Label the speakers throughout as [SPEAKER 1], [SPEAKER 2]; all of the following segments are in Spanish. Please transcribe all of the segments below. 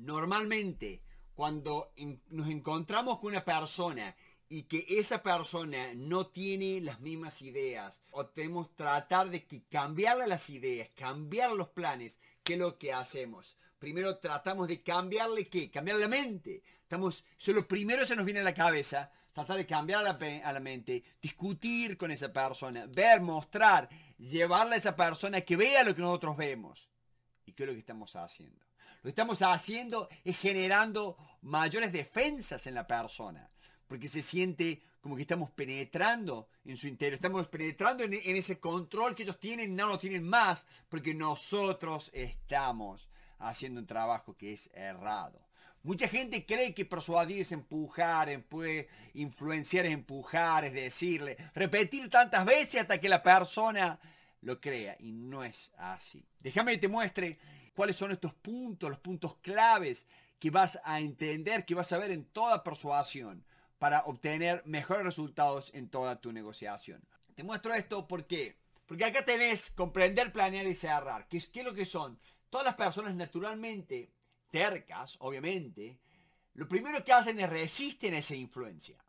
[SPEAKER 1] Normalmente, cuando nos encontramos con una persona y que esa persona no tiene las mismas ideas, o tenemos tratar de cambiarle las ideas, cambiar los planes, ¿qué es lo que hacemos? Primero tratamos de cambiarle qué? cambiarle la mente. Estamos, eso lo primero se nos viene a la cabeza, tratar de cambiar a la, a la mente, discutir con esa persona, ver, mostrar, llevarle a esa persona que vea lo que nosotros vemos. ¿Y qué es lo que estamos haciendo? Lo que estamos haciendo es generando mayores defensas en la persona, porque se siente como que estamos penetrando en su interior, estamos penetrando en, ese control que ellos tienen, no lo tienen más, porque nosotros estamos haciendo un trabajo que es errado. Mucha gente cree que persuadir es empujar, influenciar es empujar, es decirle, repetir tantas veces hasta que la persona lo crea. Y no es así. Déjame que te muestre cuáles son estos puntos, los puntos claves que vas a entender, que vas a ver en toda persuasión para obtener mejores resultados en toda tu negociación. Te muestro esto porque, porque acá tenés comprender, planear y cerrar. ¿Qué, ¿Qué es lo que son? Todas las personas naturalmente tercas, obviamente, lo primero que hacen es resisten esa influencia.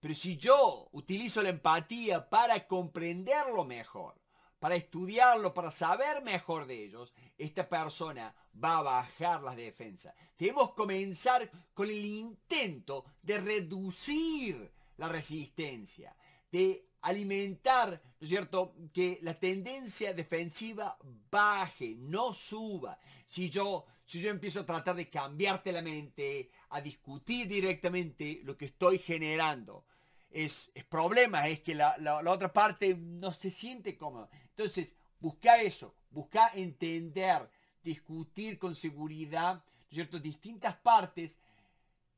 [SPEAKER 1] Pero si yo utilizo la empatía para comprenderlo mejor, para estudiarlo, para saber mejor de ellos, esta persona va a bajar las defensas. Debemos comenzar con el intento de reducir la resistencia, de alimentar, ¿no es cierto?, que la tendencia defensiva baje, no suba. Si yo, si yo empiezo a tratar de cambiarte la mente, a discutir directamente lo que estoy generando, es, es problema, es que la, otra parte no se siente cómoda. Entonces, busca eso, busca entender, discutir con seguridad, ¿cierto? Distintas partes,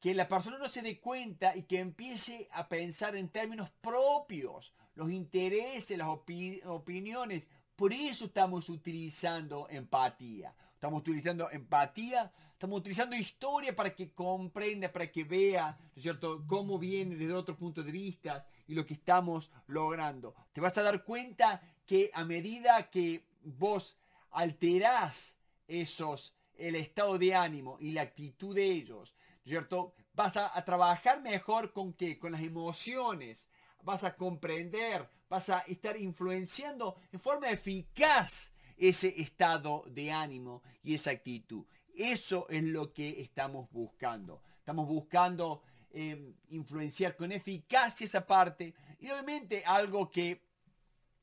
[SPEAKER 1] que la persona no se dé cuenta y que empiece a pensar en términos propios, los intereses, las opiniones. Por eso estamos utilizando empatía. Estamos utilizando empatía, estamos utilizando historia para que comprenda, para que vea, cierto?, cómo viene desde otro punto de vista y lo que estamos logrando. Te vas a dar cuenta que a medida que vos alterás esos, el estado de ánimo y la actitud de ellos, cierto?, vas a, a trabajar mejor con qué, con las emociones, vas a comprender, vas a estar influenciando en forma eficaz ese estado de ánimo y esa actitud. Eso es lo que estamos buscando. Estamos buscando em, influenciar con eficacia esa parte y obviamente algo que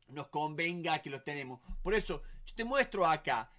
[SPEAKER 1] nos convenga que lo tenemos. Por eso yo te muestro acá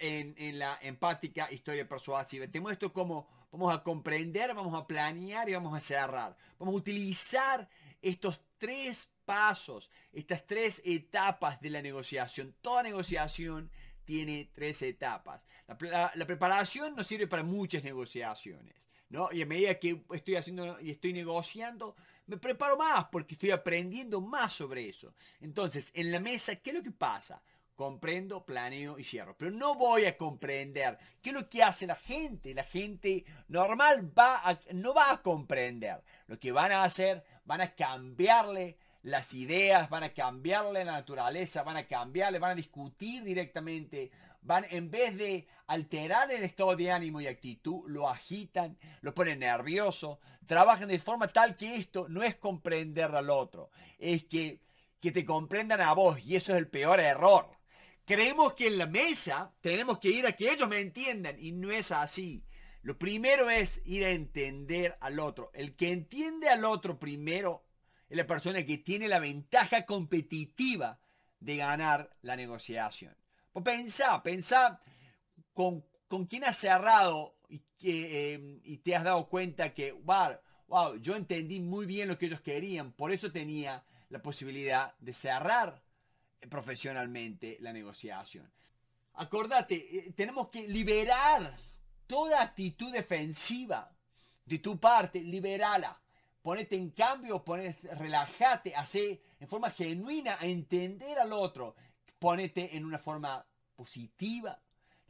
[SPEAKER 1] en, en la empática historia persuasiva, te muestro cómo vamos a comprender, vamos a planear y vamos a cerrar. Vamos a utilizar estos tres pasos, estas tres etapas de la negociación. Toda negociación tiene tres etapas. La, preparación nos sirve para muchas negociaciones, ¿no? Y a medida que estoy haciendo y estoy negociando, me preparo más porque estoy aprendiendo más sobre eso. Entonces, en la mesa, ¿qué es lo que pasa? Comprendo, planeo y cierro. Pero no voy a comprender. ¿Qué es lo que hace la gente? La gente normal va no va a comprender. Lo que van a hacer, van a cambiarle las ideas, van a cambiarle la naturaleza, van a cambiarle, van a discutir directamente, van en vez de alterar el estado de ánimo y actitud, lo agitan, lo ponen nervioso, trabajan de forma tal que esto no es comprender al otro, es que, que te comprendan a vos y eso es el peor error. Creemos que en la mesa tenemos que ir a que ellos me entiendan y no es así. Lo primero es ir a entender al otro. El que entiende al otro primero es la persona que tiene la ventaja competitiva de ganar la negociación. Pues pensá, pensá con, quién has cerrado y, que, em, te has dado cuenta que, wow, yo entendí muy bien lo que ellos querían, por eso tenía la posibilidad de cerrar profesionalmente la negociación. Acordate, eh, tenemos que liberar toda actitud defensiva de tu parte, liberala ponete en cambio, ponete, relájate, hace en forma genuina a entender al otro, ponete en una forma positiva,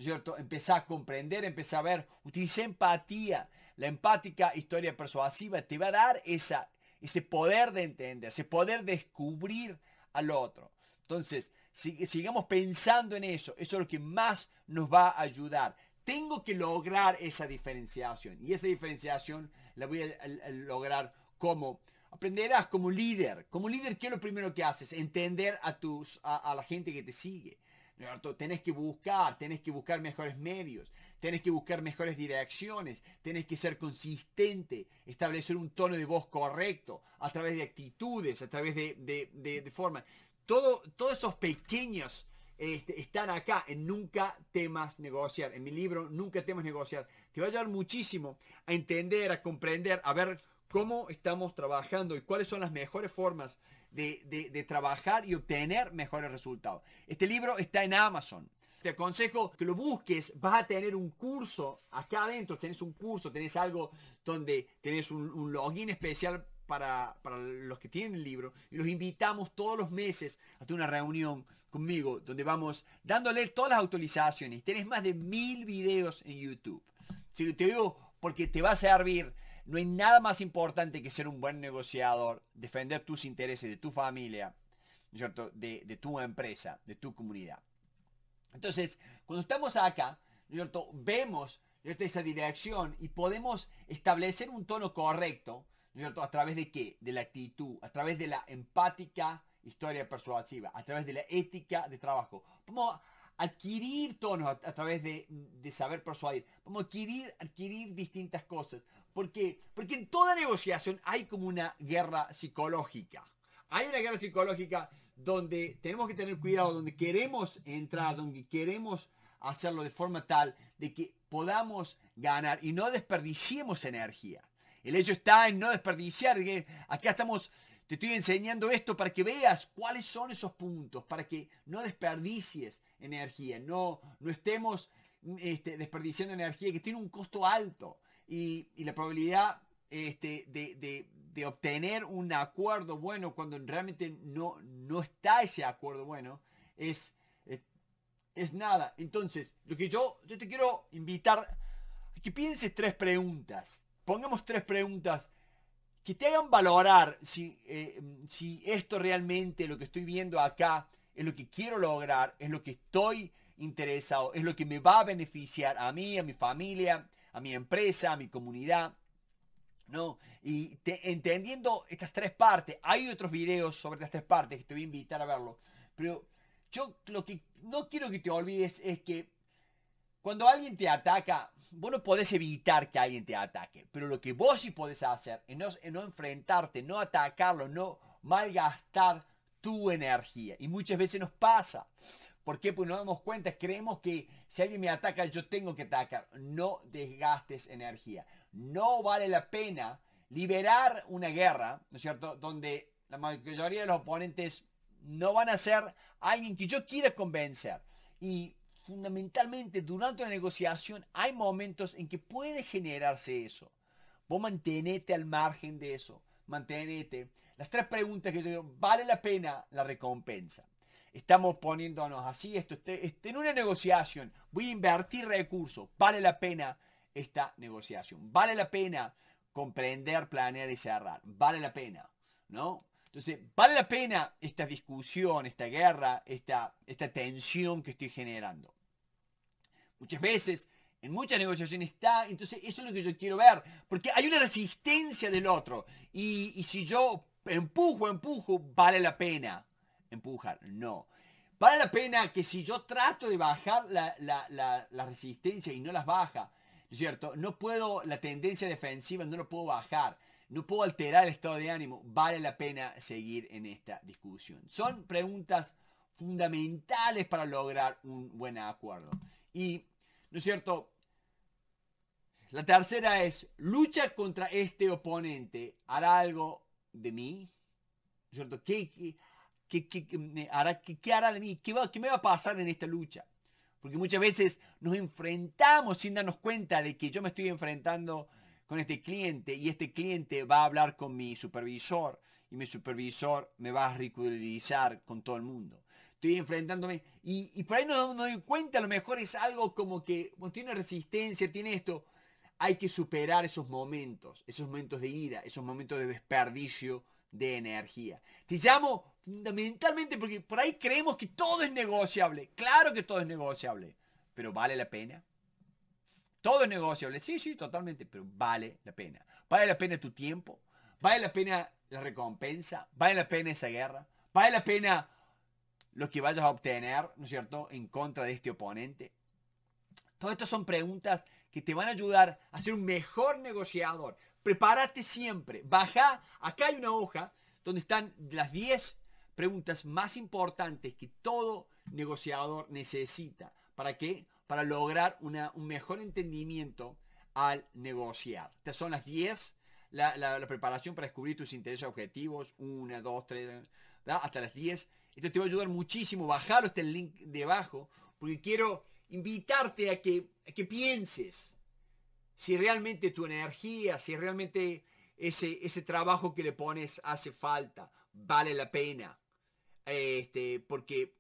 [SPEAKER 1] ¿cierto? Empezá a comprender, empezá a ver, utilice empatía, la empática historia persuasiva te va a dar esa, ese poder de entender, ese poder de descubrir al otro. Entonces, sigamos pensando en eso, eso es lo que más nos va a ayudar. Tengo que lograr esa diferenciación y esa diferenciación la voy a lograr ¿Cómo? aprenderás como líder. Como líder, ¿qué es lo primero que haces? Entender a, tus, a, la gente que te sigue. ¿no? Tenés que buscar, tenés que buscar mejores medios, tenés que buscar mejores direcciones, tenés que ser consistente, establecer un tono de voz correcto a través de actitudes, a través de, de, formas. Todo, todos esos pequeños este, están acá en Nunca temas negociar. En mi libro, Nunca temas negociar. Te va a ayudar muchísimo a entender, a comprender, a ver cómo estamos trabajando y cuáles son las mejores formas de, trabajar y obtener mejores resultados. Este libro está en Amazon. Te aconsejo que lo busques, vas a tener un curso, acá adentro tenés un curso, tenés algo donde tenés un, login especial para, los que tienen el libro y los invitamos todos los meses a tener una reunión conmigo donde vamos dándole todas las actualizaciones. Tenés más de mil videos en YouTube. te digo porque te va a servir no hay nada más importante que ser un buen negociador, defender tus intereses de tu familia, De, tu empresa, de tu comunidad. Entonces, cuando estamos acá, Vemos esa dirección y podemos establecer un tono correcto, cierto? ¿A través de qué? De la actitud, a través de la empática historia persuasiva, a través de la ética de trabajo. Podemos adquirir tonos a, través de, saber persuadir. Podemos adquirir distintas cosas. Porque, porque en toda negociación hay como una guerra psicológica. Hay una guerra psicológica donde tenemos que tener cuidado, donde queremos entrar, donde queremos hacerlo de forma tal de que podamos ganar y no desperdiciemos energía. El hecho está en no desperdiciar. Acá estamos, te estoy enseñando esto para que veas cuáles son esos puntos, para que no desperdicies energía, no, no estemos este, desperdiciando energía que tiene un costo alto y, la probabilidad este, de, obtener un acuerdo bueno cuando realmente no, no está ese acuerdo bueno es, es, nada. Entonces, lo que yo, te quiero invitar a que pienses tres preguntas. Pongamos tres preguntas que te hagan valorar si, eh, si esto realmente, lo que estoy viendo acá, es lo que quiero lograr, es lo que estoy interesado, es lo que me va a beneficiar a mí, a mi familia, a mi empresa, a mi comunidad. ¿no? Y entendiendo estas tres partes, hay otros videos sobre estas tres partes que te voy a invitar a verlo. Pero yo lo que no quiero que te olvides es que cuando alguien te ataca, vos no podés evitar que alguien te ataque. Pero lo que vos sí podés hacer es no, no enfrentarte, no atacarlo, no malgastar tu energía. Y muchas veces nos pasa. ¿Por qué? Pues nos damos cuenta, creemos que si alguien me ataca, yo tengo que atacar. No desgastes energía. No vale la pena liberar una guerra, ¿no es cierto?, donde la mayoría de los oponentes no van a ser alguien que yo quiera convencer. Y fundamentalmente durante una negociación hay momentos en que puede generarse eso. Vos mantenete al margen de eso. Mantenete. Las tres preguntas que yo digo, ¿vale la pena la recompensa? estamos poniéndonos así, esto está en una negociación, voy a invertir recursos, vale la pena esta negociación, vale la pena comprender, planear y cerrar, vale la pena, ¿no? Entonces, vale la pena esta discusión, esta guerra, esta, esta tensión que estoy generando. Muchas veces, en muchas negociaciones está, entonces eso es lo que yo quiero ver, porque hay una resistencia del otro, y, y si yo empujo, empujo, vale la pena, empujar. No. Vale la pena que si yo trato de bajar la, resistencia y no las baja, ¿no cierto? No puedo, la tendencia defensiva no lo puedo bajar. No puedo alterar el estado de ánimo. Vale la pena seguir en esta discusión. Son preguntas fundamentales para lograr un buen acuerdo. Y, ¿no es cierto? La tercera es, lucha contra este oponente, hará algo de mí. ¿no es ¿Cierto? ¿Qué, qué ¿Qué, hará, qué, hará de mí? ¿Qué, me va a pasar en esta lucha? Porque muchas veces nos enfrentamos sin darnos cuenta de que yo me estoy enfrentando con este cliente y este cliente va a hablar con mi supervisor y mi supervisor me va a ridiculizar con todo el mundo. Estoy enfrentándome y, por ahí no, doy cuenta, a lo mejor es algo como que tiene resistencia, tiene esto. Hay que superar esos momentos, esos momentos de ira, esos momentos de desperdicio de energía. Te llamo fundamentalmente porque por ahí creemos que todo es negociable. Claro que todo es negociable, pero vale la pena. Todo es negociable, sí, sí, totalmente, pero vale la pena. Vale la pena tu tiempo, vale la pena la recompensa, vale la pena esa guerra, vale la pena lo que vayas a obtener, ¿no es cierto?, en contra de este oponente. Todas estas son preguntas que te van a ayudar a ser un mejor negociador, prepárate siempre. Baja, acá hay una hoja donde están las 10 preguntas más importantes que todo negociador necesita. ¿Para qué? Para lograr un mejor entendimiento al negociar. Estas son las 10, la, preparación para descubrir tus intereses objetivos, 1, 2, 3, hasta las 10. Esto te va a ayudar muchísimo. Bajalo este link debajo, porque quiero invitarte a que, a que pienses si realmente tu energía, si realmente ese, ese trabajo que le pones hace falta, vale la pena. Este, porque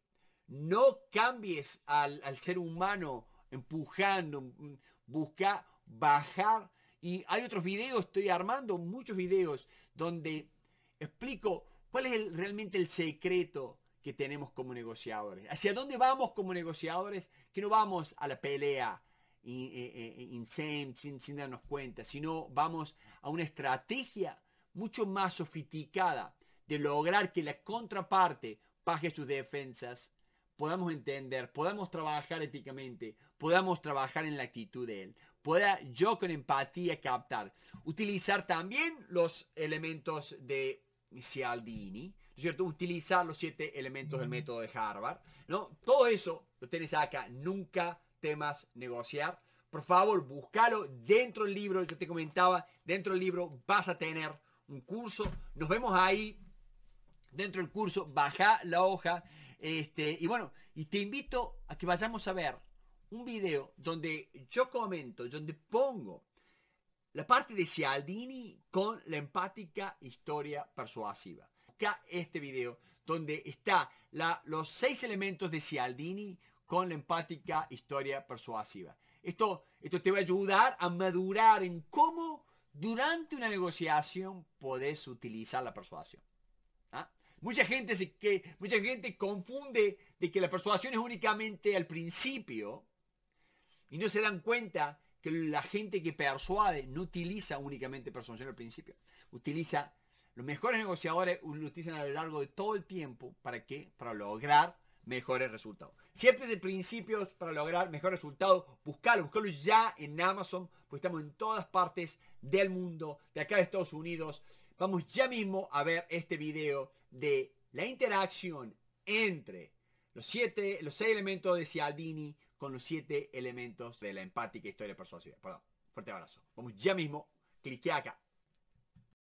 [SPEAKER 1] no cambies al, ser humano empujando, busca bajar. Y hay otros videos, estoy armando muchos videos donde explico cuál es realmente el secreto que tenemos como negociadores. ¿Hacia dónde vamos como negociadores? Que no vamos a la pelea, eh, eh, eh, insane, sin, sin darnos cuenta, sino vamos a una estrategia mucho más sofisticada de lograr que la contraparte baje sus defensas, podamos entender, podamos trabajar éticamente, podamos trabajar en la actitud de él, pueda yo con empatía captar, utilizar también los elementos de Cialdini, cierto? Utilizar los siete elementos del método de Harvard, ¿no? Todo eso lo tienes acá, nunca temas negociar. Por favor, búscalo dentro del libro que te comentaba. Dentro del libro vas a tener un curso. Nos vemos ahí dentro del curso. Baja la hoja. Este, y bueno, y te invito a que vayamos a ver un video donde yo comento, donde pongo la parte de Cialdini con la empática historia persuasiva. Busca este video donde está la, los seis elementos de Cialdini con la empática historia persuasiva. Esto, esto te va a ayudar a madurar en cómo durante una negociación podés utilizar la persuasión. ¿ah? Mucha, gente se, que, mucha gente confunde de que la persuasión es únicamente al principio y no se dan cuenta que la gente que persuade no utiliza únicamente persuasión al principio. Utiliza, los mejores negociadores lo utilizan a lo largo de todo el tiempo. ¿Para qué? Para lograr mejores resultados. Siete de principios para lograr mejor resultado. Buscalo, buscalo ya en Amazon, porque estamos en todas partes del mundo, de acá de Estados Unidos. Vamos ya mismo a ver este video de la interacción entre los siete, los seis elementos de Cialdini con los siete elementos de la empática historia persuasiva. Perdón, fuerte abrazo. Vamos ya mismo, clique acá.